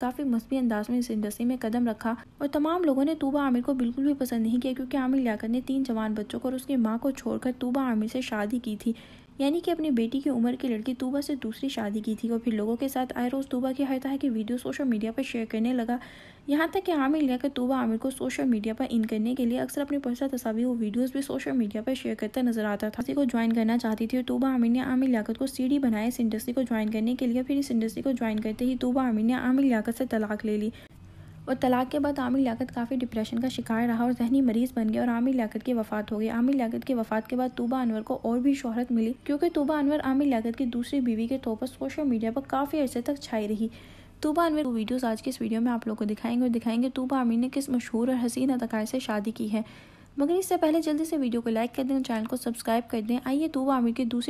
काफ़ी मसबी अंदाज में इस इंडस्ट्री में कदम रखा और तमाम लोगों ने तूबा आमिर को बिल्कुल भी पसंद नहीं किया क्योंकि आमिर लियाकत ने तीन जवान बच्चों को और उसकी माँ को छोड़कर तूबा आमिर से शादी की थी यानी कि अपनी बेटी की उम्र की लड़की तूबा से दूसरी शादी की थी और फिर लोगों के साथ आए रोज़ तूबा की हर तरह की वीडियो सोशल मीडिया पर शेयर करने लगा यहाँ तक कि आमिर लिया कि तूबा आमिर को सोशल मीडिया पर इन करने के लिए अक्सर अपनी पर्सनल तस्वीर और वीडियोज़ भी सोशल मीडिया पर शेयर करता नजर आता था इसी को ज्वाइन करना चाहती थी और तूबा आमिर ने आमिर लियाकत को सीढ़ी बनाया इस इंडस्ट्री को ज्वाइन करने के लिए फिर इस इंडस्ट्री को ज्वाइन करते ही तूबा आमिर ने आमिर लियाकत से तलाक ले ली और तलाक के बाद आमिर लियाकत काफ़ी डिप्रेशन का शिकार रहा और जहनी मरीज़ बन गया और आमिर लियाकत की वफात हो गई आमिर लियाकत की वफात के बाद तूबा अनवर को और भी शोहरत मिली क्योंकि तूबा अनवर आमिर लियाकत की दूसरी बीवी के तौर पर सोशल मीडिया पर काफ़ी अर्से तक छाई रही तूबा अनवर वीडियोज आज के इस वीडियो में आप लोग को दिखाएंगे और दिखाएंगे तूबा आमिर ने किस मशहूर और हसीन अदाकार से शादी की है मगर इससे पहले जल्दी से वीडियो को लाइक कर दें चैनल को सब्सक्राइब कर दें आइए तूबा आमिर की दूसरी